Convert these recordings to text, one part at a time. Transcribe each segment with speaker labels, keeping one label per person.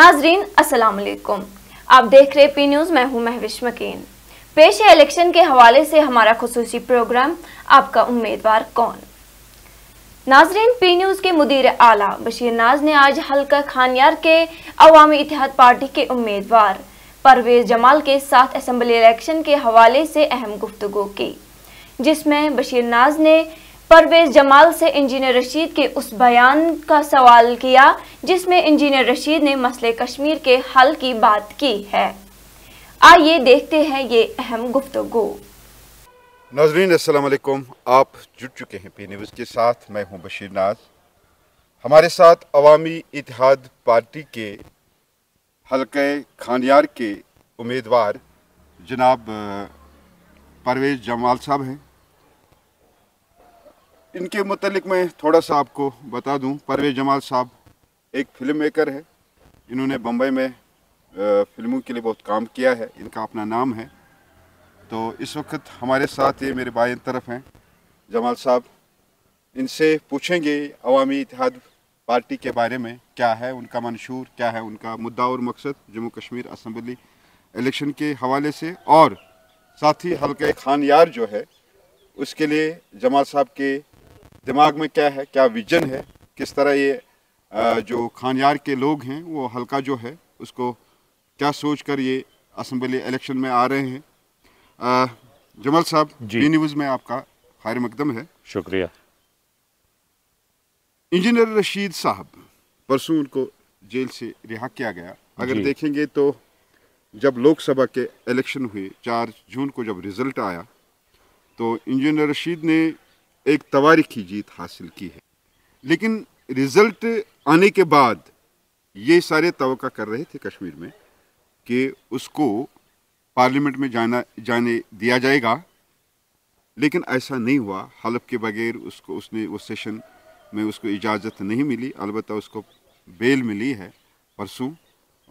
Speaker 1: नाजरीन असलकुम आप देख रहे पी न्यूज़ मैं हूं महविश मकीन पेश इलेक्शन के हवाले से हमारा खसूस प्रोग्राम आपका उम्मीदवार कौन नाजरीन पी न्यूज़ के मुदीर आला बशीर नाज ने आज हल्का खानियार के अवामी इतिहाद पार्टी के उम्मीदवार परवेज जमाल के साथ असम्बली इलेक्शन के हवाले से अहम गुफ्तु की जिसमें बशीर नाज ने परवेज जमाल से इंजीनियर रशीद के उस बयान का सवाल किया जिसमें इंजीनियर रशीद ने मसले कश्मीर के हल की बात की है आइए देखते हैं ये अहम गुफ्तगु
Speaker 2: नाजरीन असलकुम आप जुट चुके हैं पी न्यूज़ के साथ मैं हूं बशीर नाज हमारे साथ अवामी इतिहाद पार्टी के हल्के खानियार के उम्मीदवार जनाब परवेज़ जमाल साहब हैं इनके मतलब मैं थोड़ा सा आपको बता दूं परवेज जमाल साहब एक फिल्म मेकर है इन्होंने बम्बई में फिल्मों के लिए बहुत काम किया है इनका अपना नाम है तो इस वक्त हमारे साथ ये मेरे बाएं तरफ हैं जमाल साहब इनसे पूछेंगे अवामी इतिहाद पार्टी के बारे में क्या है उनका मंशूर क्या है उनका मुद्दा और मकसद जम्मू कश्मीर असम्बली इलेक्शन के हवाले से और साथ ही हल्के खान यार जो है उसके लिए जमाल साहब के दिमाग में क्या है क्या विजन है किस तरह ये जो खानियार के लोग हैं वो हल्का जो है उसको क्या सोच कर ये असम्बली इलेक्शन में आ रहे हैं जमल साहब जी न्यूज़ में आपका खैर मकदम है शुक्रिया इंजीनियर रशीद साहब परसों उनको जेल से रिहा किया गया अगर देखेंगे तो जब लोकसभा के इलेक्शन हुए चार जून को जब रिजल्ट आया तो इंजीनियर रशीद ने एक तवारीखी जीत हासिल की है लेकिन रिज़ल्ट आने के बाद ये सारे तवक़ा कर रहे थे कश्मीर में कि उसको पार्लियामेंट में जाना जाने दिया जाएगा लेकिन ऐसा नहीं हुआ हलफ के बगैर उसको उसने वो सेशन में उसको इजाज़त नहीं मिली अलबत्त उसको बेल मिली है परसों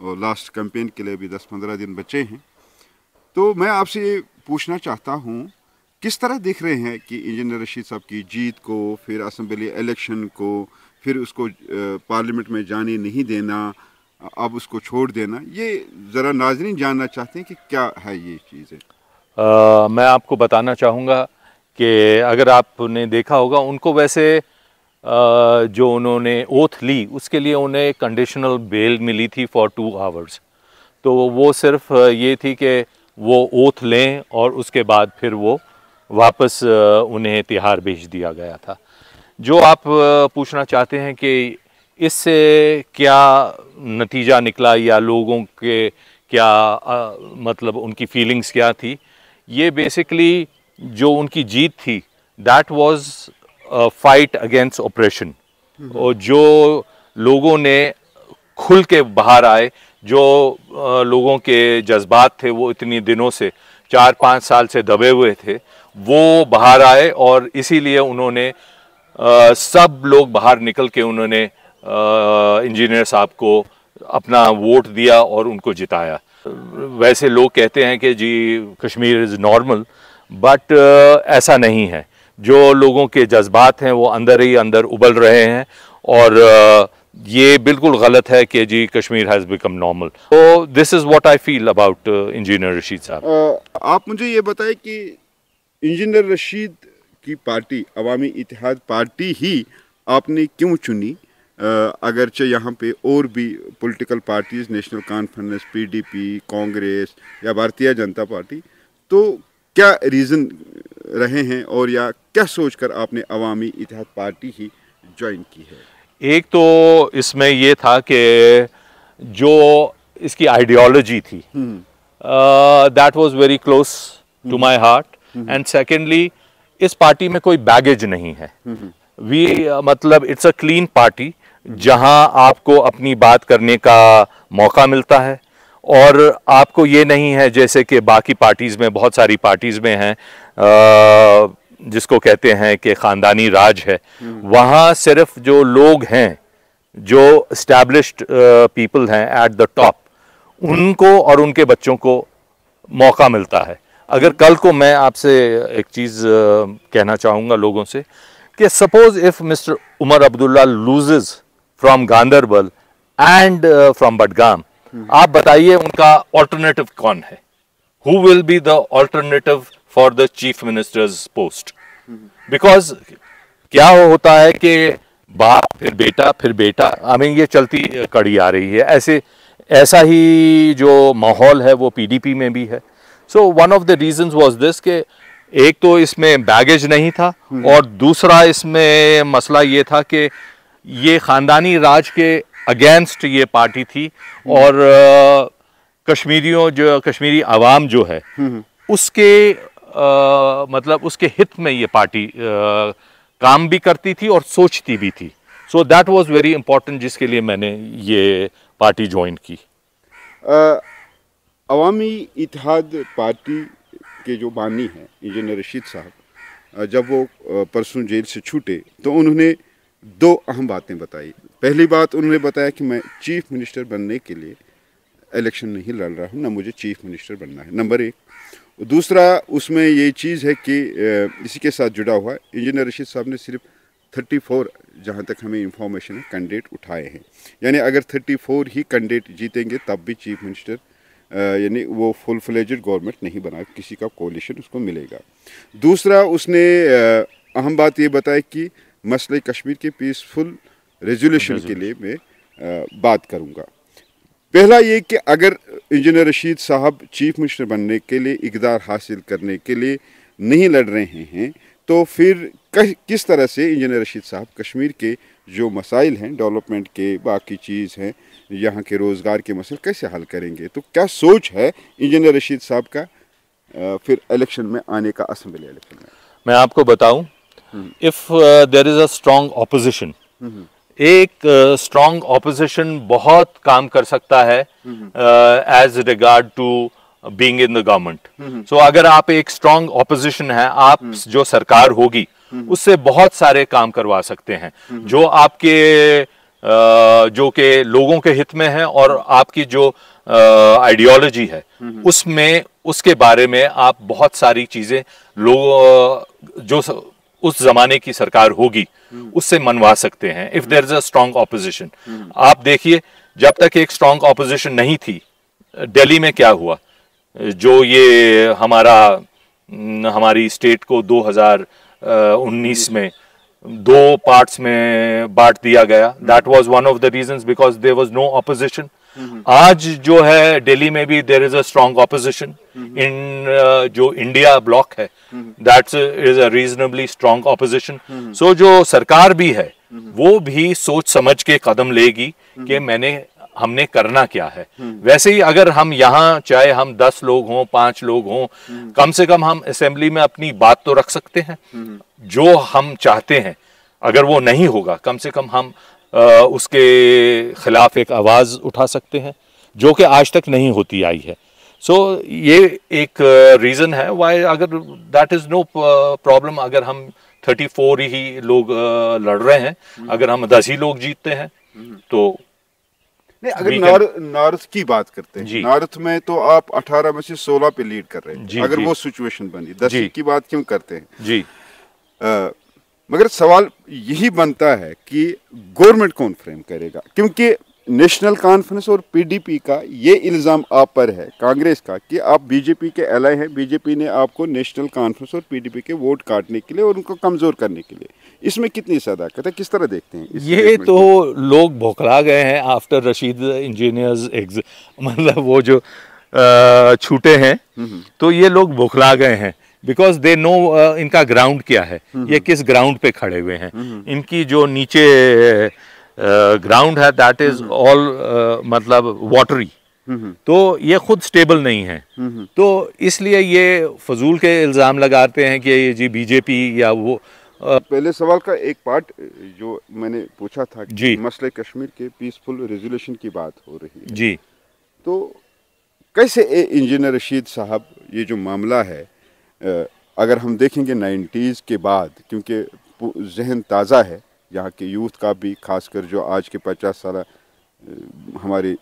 Speaker 2: और लास्ट कैंपेन के लिए अभी 10-15 दिन बचे हैं तो मैं आपसे ये पूछना चाहता हूँ किस तरह देख रहे हैं कि इंजीनियर रशीद साहब की जीत को फिर असम्बली इलेक्शन को फिर उसको पार्लियामेंट में जाने नहीं देना अब उसको छोड़ देना ये ज़रा नाजरीन जानना चाहते हैं कि क्या है ये
Speaker 1: चीज़ें मैं आपको बताना चाहूँगा कि अगर आपने देखा होगा उनको वैसे आ, जो उन्होंने ओथ ली उसके लिए उन्हें कंडीशनल बेल मिली थी फॉर टू आवर्स तो वो सिर्फ ये थी कि वो ओथ लें और उसके बाद फिर वो वापस उन्हें तिहार भेज दिया गया था जो आप पूछना चाहते हैं कि इससे क्या नतीजा निकला या लोगों के क्या आ, मतलब उनकी फीलिंग्स क्या थी ये बेसिकली जो उनकी जीत थी that was fight against operation और जो लोगों ने खुल के बाहर आए जो आ, लोगों के जज्बात थे वो इतनी दिनों से चार पाँच साल से दबे हुए थे वो बाहर आए और इसीलिए उन्होंने आ, सब लोग बाहर निकल के उन्होंने इंजीनियर साहब को अपना वोट दिया और उनको जिताया वैसे लोग कहते हैं कि जी कश्मीर इज़ नॉर्मल बट ऐसा नहीं है जो लोगों के जज्बात हैं वो अंदर ही अंदर उबल रहे हैं और आ, ये बिल्कुल गलत है कि जी कश्मीर हैज़ बिकम नॉर्मल तो this is what I feel about engineer Rashid
Speaker 2: साहब आप मुझे ये बताएं कि इंजीनियर रशीद की पार्टी अवामी इतिहाद पार्टी ही आपने क्यों चुनी अगरचे यहाँ पे और भी political parties National Conference PDP Congress या भारतीय जनता पार्टी तो क्या रीज़न रहे हैं और या क्या सोचकर आपने अवामी इतिहाद पार्टी ही ज्वाइन की है
Speaker 1: एक तो इसमें ये था कि जो इसकी आइडियोलॉजी थी that was very close to my heart and mm-hmm. Secondly इस पार्टी में कोई बैगेज नहीं है वी mm-hmm. uh, मतलब इट्स अ क्लीन पार्टी जहां आपको अपनी बात करने का मौका मिलता है और आपको ये नहीं है जैसे कि बाकी पार्टीज़ में बहुत सारी पार्टीज़ में हैं uh, जिसको कहते हैं कि ख़ानदानी राज है mm-hmm. वहाँ सिर्फ जो लोग हैं जो इस्टेब्लिश्ड पीपल uh, हैं एट द टॉप उनको और उनके बच्चों को मौका मिलता है अगर कल को मैं आपसे एक चीज़ कहना चाहूँगा लोगों से कि suppose if mister Omar Abdullah loses from Ganderbal and from Budgam आप बताइए उनका ऑल्टरनेटिव कौन है who will be the alternative for the chief minister's post because क्या होता है कि बाप फिर बेटा फिर बेटा हमें ये चलती कड़ी आ रही है ऐसे ऐसा ही जो माहौल है वो पीडीपी में भी है so one of the reason was this के एक तो इसमें बैगेज नहीं था हम्म। और दूसरा इसमें मसला ये था कि ये ख़ानदानी राज के अगेंस्ट ये पार्टी थी हम्म। और कश्मीरियों जो कश्मीरी आवाम जो है हम्म। उसके आ, मतलब उसके हित में ये पार्टी आ, काम भी करती थी और सोचती भी थी so that was very important जिसके लिए मैंने ये पार्टी ज्वाइन की
Speaker 2: अवामी इतिहाद पार्टी के जो बानी हैं इंजीनियर रशीद साहब जब वो परसों जेल से छूटे तो उन्होंने दो अहम बातें बताई पहली बात उन्होंने बताया कि मैं चीफ मिनिस्टर बनने के लिए इलेक्शन नहीं लड़ रहा हूँ ना मुझे चीफ मिनिस्टर बनना है नंबर एक दूसरा उसमें ये चीज़ है कि इसी के साथ जुड़ा हुआ इंजीनियर रशीद साहब ने सिर्फ 34 जहाँ तक हमें इंफॉर्मेशन है कैंडिडेट उठाए हैं यानी अगर 34 ही कैंडिडेट जीतेंगे तब भी चीफ मिनिस्टर यानी वो फुल फ्लेजड गवर्नमेंट नहीं बना किसी का कोलिशन उसको मिलेगा दूसरा उसने अहम बात ये बताई कि मसले कश्मीर के पीसफुल रेजोल्यूशन के लिए मैं आ, बात करूँगा पहला ये कि अगर इंजीनियर रशीद साहब चीफ मिनिस्टर बनने के लिए इकदार हासिल करने के लिए नहीं लड़ रहे हैं तो फिर किस तरह से इंजीनियर रशीद साहब कश्मीर के जो मसाइल हैं डेवलपमेंट के बाकी चीज़ हैं यहाँ के रोज़गार के मसले कैसे हल करेंगे तो क्या सोच है इंजीनियर रशीद साहब का फिर इलेक्शन में आने का असम्बली इलेक्शन में
Speaker 1: मैं आपको बताऊँ if there is a strong hmm, hmm. Opposition एक स्ट्रॉन्ग uh, ऑपोजिशन बहुत काम कर सकता है as regard to being in the government so अगर आप एक स्ट्रॉन्ग ऑपोजिशन है आप हम्म। जो सरकार होगी उससे बहुत सारे काम करवा सकते हैं जो आपके जो कि लोगों के हित में है और आपकी जो आइडियोलॉजी है उसमें उसके बारे में आप बहुत सारी चीज़ें लोग जो उस जमाने की सरकार होगी हम्म। उससे मनवा सकते हैं if there is a strong opposition आप देखिए जब तक एक स्ट्रांग ऑपोजिशन नहीं थी दिल्ली में क्या हुआ जो ये हमारा हमारी स्टेट को 2019 में दो पार्ट्स में बांट दिया गया that was one of the reasons because there was no opposition आज जो है दिल्ली में भी there is a strong opposition in जो इंडिया ब्लॉक है that's is a reasonably strong opposition so जो सरकार भी है हम्म। वो भी सोच समझ के कदम लेगी कि हम्म। मैंने हमने करना क्या है हम्म। वैसे ही अगर हम यहाँ चाहे हम दस लोग हों पांच लोग हों हम्म। कम से कम हम असेंबली में अपनी बात तो रख सकते हैं हम्म। जो हम चाहते हैं अगर वो नहीं होगा कम से कम हम आ, उसके खिलाफ एक आवाज़ उठा सकते हैं जो कि आज तक नहीं होती आई है सो so, ये एक रीज़न है वाई अगर दैट इज़ नो प्रॉब्लम अगर हम थर्टी फोर ही लोग लड़ रहे हैं अगर हम दस ही लोग जीतते
Speaker 2: हैं तो नहीं अगर नॉर्थ नॉर्थ की बात करते हैं नॉर्थ में तो आप 18 में से 16 पे लीड कर रहे हैं अगर वो सिचुएशन बनी दस की बात क्यों करते हैं जी आ, मगर सवाल यही बनता है कि गवर्नमेंट कौन फ्रेम करेगा क्योंकि नेशनल कॉन्फ्रेंस और पीडीपी का ये इल्ज़ाम आप पर है कांग्रेस का कि आप बीजेपी के एल हैं बीजेपी ने आपको नेशनल कॉन्फ्रेंस और पीडीपी के वोट काटने के लिए और उनको कमज़ोर करने के लिए इसमें कितनी सदाकत है किस तरह देखते हैं ये तो
Speaker 1: लोग भोखला गए हैं आफ्टर रशीद इंजीनियर्स एग्ज मतलब वो जो छूटे हैं हम्म, हम्म। तो ये लोग भोखला गए हैं बिकॉज दे नो इनका ग्राउंड क्या है हम्म, ये किस ग्राउंड पे खड़े हुए हैं इनकी जो नीचे ग्राउंड uh, है दैट इज ऑल मतलब वाटरी mm-hmm. तो ये खुद स्टेबल नहीं है mm-hmm. तो इसलिए ये फजूल के इल्ज़ाम लगाते हैं कि ये जी बीजेपी
Speaker 2: या वो uh, पहले सवाल का एक पार्ट जो मैंने पूछा था कि जी मसले कश्मीर के पीसफुल रेजोल्यूशन की बात हो रही है जी तो कैसे ए इंजीनियर रशीद साहब ये जो मामला है uh, अगर हम देखेंगे नाइन्टीज़ के बाद क्योंकि जहन ताज़ा है यहाँ के यूथ का भी खासकर जो आज के पचास साल हमारे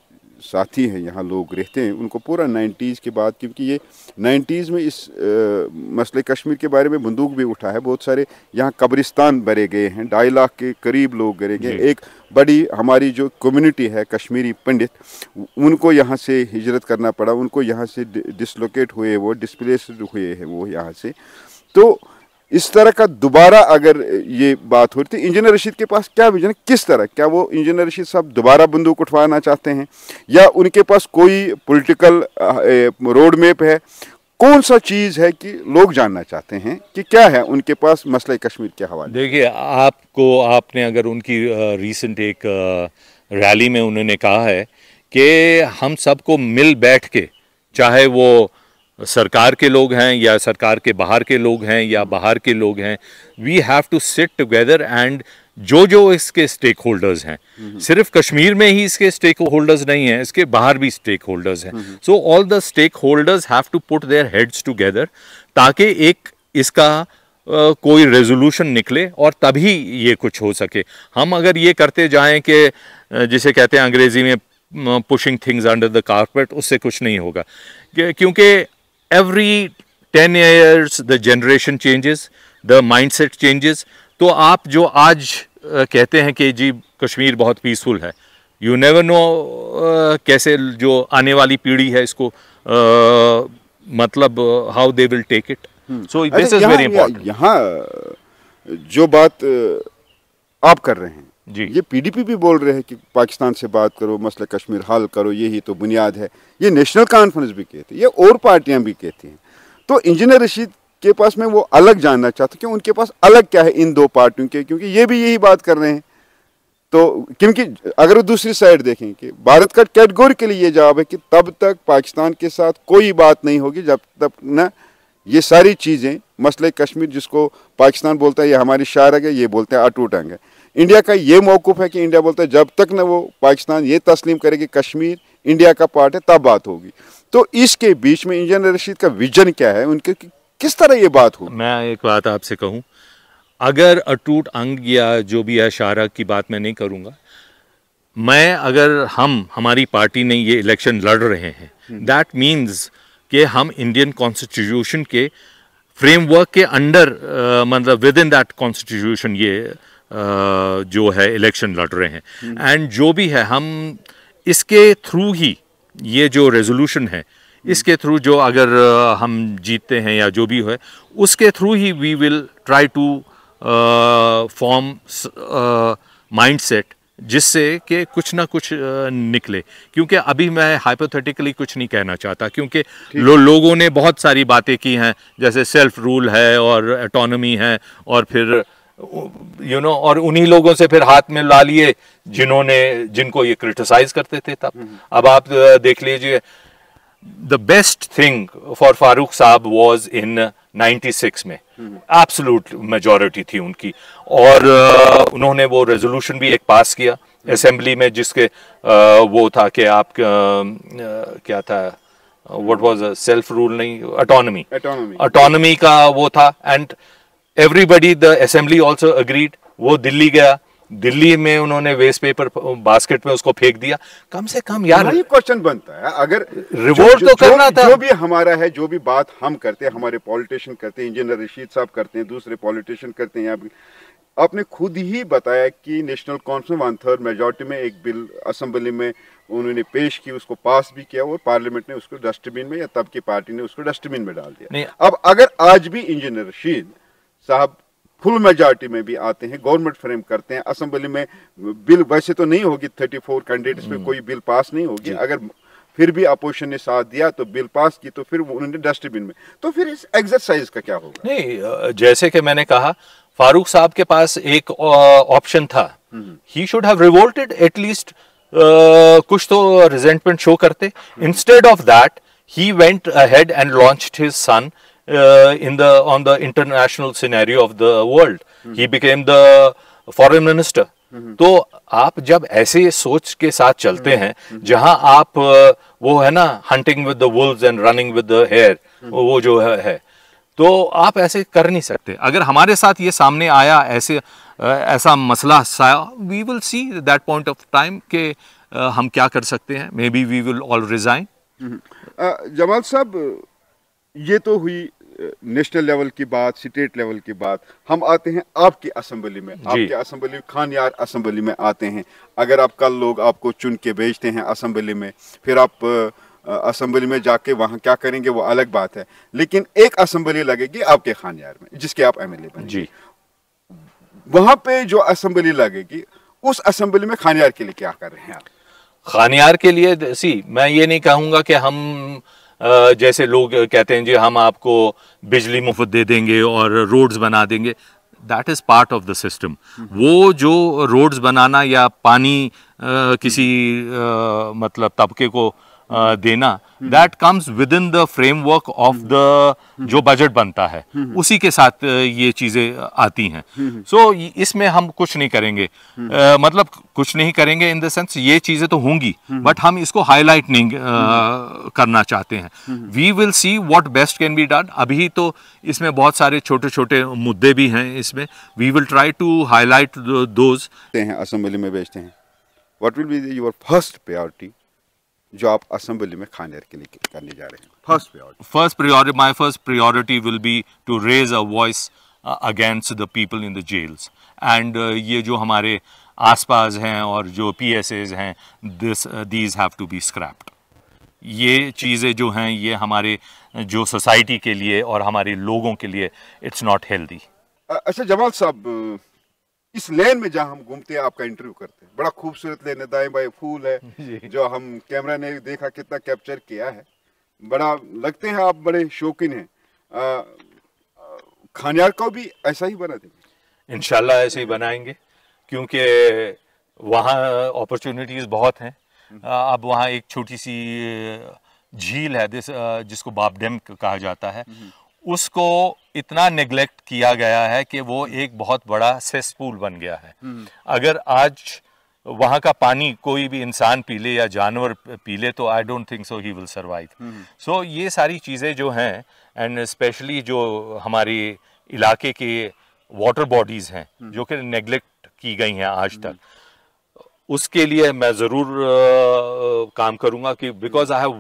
Speaker 2: साथी हैं यहाँ लोग रहते हैं उनको पूरा नाइन्टीज़ के बाद क्योंकि ये नाइन्टीज़ में इस मसले कश्मीर के बारे में बंदूक भी उठा है बहुत सारे यहाँ कब्रिस्तान भरे गए हैं ढाई लाख के करीब लोग गिरे गए एक बड़ी हमारी जो कम्युनिटी है कश्मीरी पंडित उनको यहाँ से हिजरत करना पड़ा उनको यहाँ से डिसलोकेट हुए वो डिसप्लेस हुए हैं वो यहाँ से तो इस तरह का दोबारा अगर ये बात हो रही थी तो इंजीनियर रशीद के पास क्या विजन किस तरह क्या वो इंजीनियर रशीद साहब दोबारा बंदूक उठवाना चाहते हैं या उनके पास कोई पॉलिटिकल रोड मैप है कौन सा चीज़ है कि लोग जानना चाहते हैं कि क्या है उनके पास मसले कश्मीर के हवाले
Speaker 1: देखिए आपको आपने अगर उनकी रिसेंट एक रैली में उन्होंने कहा है कि हम सबको मिल बैठ के चाहे वो सरकार के लोग हैं या सरकार के बाहर के लोग हैं या बाहर के लोग हैं we have to sit together and जो जो इसके स्टेक होल्डर्स हैं सिर्फ कश्मीर में ही इसके स्टेक होल्डर्स नहीं हैं इसके बाहर भी स्टेक होल्डर्स हैं so all the stakeholders have to put their heads together ताकि एक इसका Uh, कोई रेजोल्यूशन निकले और तभी ये कुछ हो सके हम अगर ये करते जाएं कि जिसे कहते हैं अंग्रेज़ी में pushing things under the carpet उससे कुछ नहीं होगा क्योंकि every ten years the generation changes the mind set changes तो आप जो आज कहते हैं कि जी कश्मीर बहुत पीसफुल है यू नेवर नो कैसे जो आने वाली पीढ़ी है इसको uh, मतलब how they will take it so this is very important
Speaker 2: यहाँ जो बात आप कर रहे हैं जी ये पीडीपी भी बोल रहे हैं कि पाकिस्तान से बात करो मसला कश्मीर हल करो यही तो बुनियाद है ये नेशनल कॉन्फ्रेंस भी कहती है ये और पार्टियां भी कहती हैं तो इंजीनियर रशीद के पास मैं वो अलग जानना चाहता हूँ कि उनके पास अलग क्या है इन दो पार्टियों के क्योंकि ये भी यही बात कर रहे हैं तो क्योंकि अगर वो दूसरी साइड देखें कि भारत का कैटगोरी के लिए ये जवाब है कि तब तक पाकिस्तान के साथ कोई बात नहीं होगी जब तक न ये सारी चीज़ें मसले कश्मीर जिसको पाकिस्तान बोलता है ये हमारी शारग है ये बोलते हैं अटूट अंग है इंडिया का ये मौकूफ़ है कि इंडिया बोलता है जब तक न वो पाकिस्तान ये तस्लीम करे कि कश्मीर इंडिया का पार्ट है तब बात होगी तो इसके बीच में इंजीनियर रशीद का विजन क्या है उनके किस तरह ये बात हो
Speaker 1: मैं एक बात आपसे कहूँ अगर अटूट अंग या जो भी है शारक की बात मैं नहीं करूँगा मैं अगर हम हमारी पार्टी ने ये इलेक्शन लड़ रहे हैं दैट हम्म। मीन्स कि हम इंडियन कॉन्स्टिट्यूशन के फ्रेमवर्क के अंडर मतलब विद इन दैट कॉन्स्टिट्यूशन ये जो है इलेक्शन लड़ रहे हैं एंड जो भी है हम इसके थ्रू ही ये जो रेजोल्यूशन है इसके थ्रू जो अगर हम जीतते हैं या जो भी है उसके थ्रू ही we will try to form mind set जिससे कि कुछ ना कुछ निकले क्योंकि अभी मैं हाइपोथेटिकली कुछ नहीं कहना चाहता क्योंकि लो, लोगों ने बहुत सारी बातें की हैं जैसे सेल्फ रूल है और एटोनमी है और फिर यू नो और उन्हीं लोगों से फिर हाथ में ला लिए जिन्होंने जिनको ये क्रिटिसाइज करते थे तब हम्म। अब आप देख लीजिए the best thing for Farooq sahab was इन 96 में एब्सोलूट हम्म। मेजोरिटी थी उनकी और उन्होंने वो रेजोल्यूशन भी एक पास किया असेंबली हम्म। में जिसके वो था कि आप क्या था वट वॉज सेल्फ रूल नहीं अटोनमी अटोनमी का वो था and everybody the assembly also agreed वो दिल्ली गया दिल्ली में उन्होंने वेस्ट पेपर बास्केट में उसको फेंक दिया
Speaker 2: कम से कम यार ये क्वेश्चन बनता है अगर रिवोर्ट तो करना था जो भी हमारा है जो भी बात हम करते हैं हमारे पॉलिटिशियन करते हैं इंजीनियर रशीद साहब करते हैं दूसरे पॉलिटिशियन करते हैं आपने खुद ही बताया कि National Conference one third majority में एक बिल असेंबली में उन्होंने पेश की उसको पास भी किया और पार्लियामेंट ने उसको डस्टबिन में या तब की पार्टी ने उसको डस्टबिन में डाल दिया अब अगर आज भी इंजीनियर रशीद साहब फुल मेजोरिटी में भी आते हैं गवर्नमेंट फ्रेम करते हैं असेंबली में बिल वैसे तो नहीं होगी थर्टी फोर कैंडिडेट्स में कोई बिल पास नहीं होगी अगर फिर भी अपोजिशन ने साथ दिया तो बिल पास की तो फिर उन्होंने डस्टबिन में तो फिर इस एक्सरसाइज का क्या होगा नहीं
Speaker 1: जैसे कि मैंने कहा फारूक साहब के पास एक ऑप्शन था he should have revolted at least कुछ तो रिजेंटमेंट शो करते instead of that he went ahead and launched his son uh, in the on the international scenario of the world. Mm -hmm. He mm-hmm. became the foreign minister. Mm -hmm. तो आप जब ऐसे सोच के साथ चलते mm -hmm. हैं mm-hmm. जहां आप uh, वो है ना hunting with the wolves and running with the hare वो जो है, है तो आप ऐसे कर नहीं सकते अगर हमारे साथ ये सामने आया ऐसे uh, ऐसा मसला we will see that point of time के uh, हम क्या कर सकते हैं may be we will all resign
Speaker 2: Jamal sahab ये तो हुई नेशनल लेवल की बात स्टेट लेवल की बात हम आते हैं आपकी असम्बली में आपके असम्बली खान यार असम्बली में आते हैं अगर आप कल लोग आपको चुन के भेजते हैं असम्बली में फिर आप असम्बली में जाके वहाँ क्या करेंगे वो अलग बात है लेकिन एक असम्बली लगेगी आपके खान यार में जिसके आप एम एल ए जी वहाँ पे जो असम्बली लगेगी उस असम्बली में खान यार के लिए क्या कर रहे हैं आप खानियार के लिए सी मैं ये नहीं कहूँगा कि हम
Speaker 1: जैसे लोग कहते हैं जी हम आपको बिजली मुफ्त दे देंगे और रोड्स बना देंगे that is part of the system वो जो रोड्स बनाना या पानी आ, किसी आ, मतलब तबके को देना that comes within the framework of the जो बजट बनता है हम्म। उसी के साथ ये चीज़ें आती हैं सो हम्म। so, इसमें हम कुछ नहीं करेंगे uh, मतलब कुछ नहीं करेंगे इन द सेंस ये चीज़ें तो होंगी बट हम इसको हाईलाइट नहीं uh, करना चाहते हैं we will see what best can be done अभी तो इसमें बहुत सारे छोटे छोटे मुद्दे
Speaker 2: भी हैं इसमें we will try to highlight those assembly में बेचते हैं what will be your first priority जो आप असेंबली में खाने के लिए करने जा रहे हैं
Speaker 1: first priority first priority my first priority will be to raise a voice against the people in the jails and ये जो हमारे आसपास हैं और जो पी एस एज हैं this these have to be scrapped ये चीज़ें जो हैं ये हमारे जो सोसाइटी के लिए और हमारे लोगों के लिए इट्स नॉट हेल्दी
Speaker 2: अच्छा जमाल साहब इस लेन में जहाँ हम घूमते हैं आपका इंटरव्यू करते हैं बड़ा खूबसूरत लेन है दाएं बाएं फूल है जो हम कैमरा ने देखा कितना कैप्चर किया है बड़ा लगते हैं आप बड़े शौकीन हैं खानियार को भी ऐसा ही बना देंगे
Speaker 1: इनशाला ऐसे ही बनाएंगे क्योंकि वहाँ अपॉर्चुनिटीज़ बहुत हैं हम्म। अब वहाँ एक छोटी सी झील है जिसको बाप डैम कहा जाता है हम्म। उसको इतना निग्लेक्ट किया गया है कि वो एक बहुत बड़ा सेसपूल बन गया है हम्म। अगर आज वहाँ का पानी कोई भी इंसान पी ले या जानवर पी ले तो I don't think so he will survive so ये सारी चीज़ें जो हैं एंड स्पेशली जो हमारे इलाके के वाटर बॉडीज़ हैं हम्म। जो कि नेग्लेक्ट की गई हैं आज हम्म। तक उसके लिए मैं ज़रूर काम करूँगा कि because I have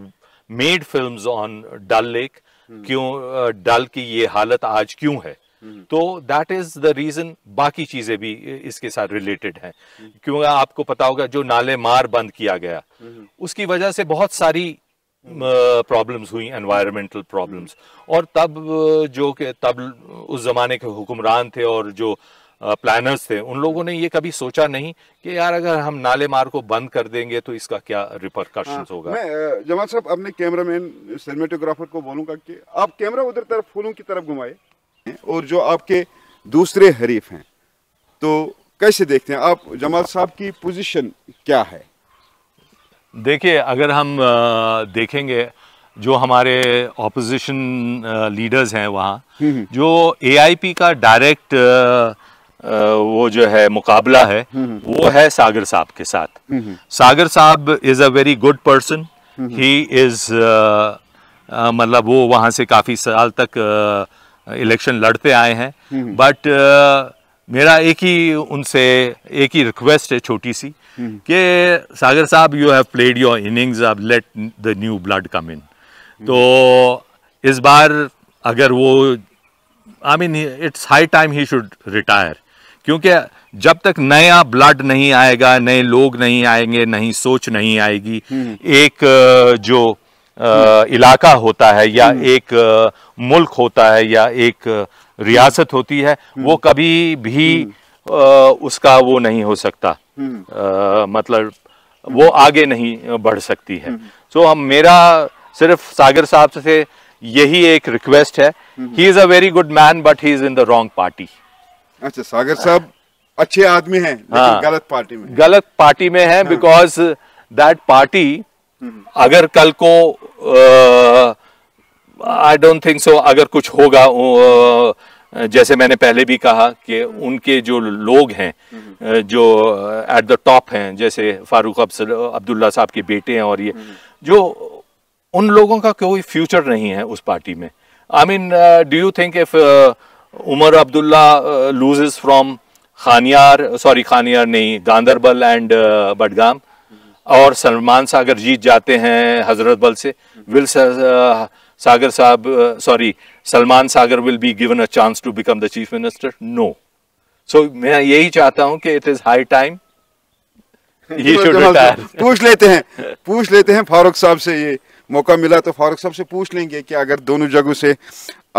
Speaker 1: made film on Dal lake क्यों डल की ये हालत आज क्यों है हम्म। तो दैट इज द रीजन बाकी चीजें भी इसके साथ रिलेटेड हैं क्योंकि आपको पता होगा जो नाले मार बंद किया गया हम्म। उसकी वजह से बहुत सारी प्रॉब्लम्स हम्म। हुई एनवायरमेंटल प्रॉब्लम्स और तब जो के तब उस जमाने के हुक्मरान थे और जो प्लानर्स थे उन लोगों ने ये कभी सोचा नहीं कि यार अगर हम नाले मार को बंद कर देंगे तो इसका क्या रिपरकशन हाँ, होगा
Speaker 2: मैं जमाल साहब अपने मैन सिनेमेटोग्राफर को बोलूंगा कि आप कैमरा उधर तरफ फूलों की तरफ घुमाए और जो आपके दूसरे हरीफ हैं तो कैसे देखते हैं आप जमाल साहब की पोजिशन क्या है
Speaker 1: देखिए अगर हम देखेंगे जो हमारे ऑपोजिशन लीडर्स हैं वहाँ हम्म, हम्म। जो एआईपी का डायरेक्ट वो जो है मुकाबला है हम्म, हम्म। वो है सागर साहब के साथ हम्म, Sagar sahab is a very good person he is मतलब वो वहाँ से काफ़ी साल तक इलेक्शन लड़ते आए हैं बट मेरा एक ही उनसे एक ही रिक्वेस्ट है छोटी सी कि Sagar sahab you have played your innings अब let the new blood come in तो इस बार अगर वो I mean it's high time he should retire क्योंकि जब तक नया ब्लड नहीं आएगा नए लोग नहीं आएंगे नई सोच नहीं आएगी हम्म। एक जो इलाका होता है या हम्म। एक मुल्क होता है या एक रियासत होती है हम्म। वो कभी भी उसका वो नहीं हो सकता मतलब वो आगे नहीं बढ़ सकती है सो हम मेरा सिर्फ सागर साहब से यही एक रिक्वेस्ट है he is a very good man but he is in the wrong party
Speaker 2: अच्छा सागर साहब अच्छे आदमी हैं लेकिन हाँ, गलत पार्टी में गलत
Speaker 1: पार्टी में है बिकॉज दैट पार्टी अगर कल को आई डोंट थिंक सो अगर कुछ होगा uh, जैसे मैंने पहले भी कहा कि उनके जो लोग हैं हम्म। जो एट द टॉप हैं जैसे फारूक अब्दुल्ला साहब के बेटे हैं और ये हम्म। जो उन लोगों का कोई फ्यूचर नहीं है उस पार्टी में I mean do you think if Omar Abdullah uh, loses from Khanyar sorry Khanyar नहीं गांधरबल एंड बडगाम और सलमान सागर जीत जाते हैं हजरत बल से will uh, Sagar sahab sorry uh, Salman Sagar will be given a chance to become the chief minister no so मैं यही चाहता हूं कि इट इज हाई टाइम पूछ लेते
Speaker 2: हैं पूछ लेते हैं फारूक साहब से ये मौका मिला तो फारूक साहब से पूछ लेंगे कि अगर दोनों जगहों से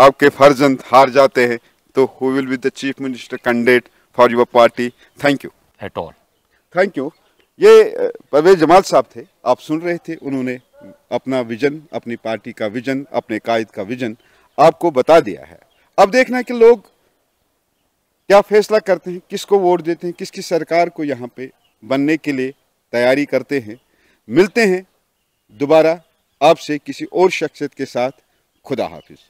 Speaker 2: आपके फर्जंद हार जाते हैं तो who will be the chief minister candidate for your party thank you at all thank you ये परवेज जमाल साहब थे आप सुन रहे थे उन्होंने अपना विजन अपनी पार्टी का विजन अपने कायद का विजन आपको बता दिया है अब देखना है कि लोग क्या फैसला करते हैं किसको वोट देते हैं किसकी सरकार को यहाँ पे बनने के लिए तैयारी करते हैं मिलते हैं दोबारा आपसे किसी और शख्सियत के साथ खुदा हाफिज़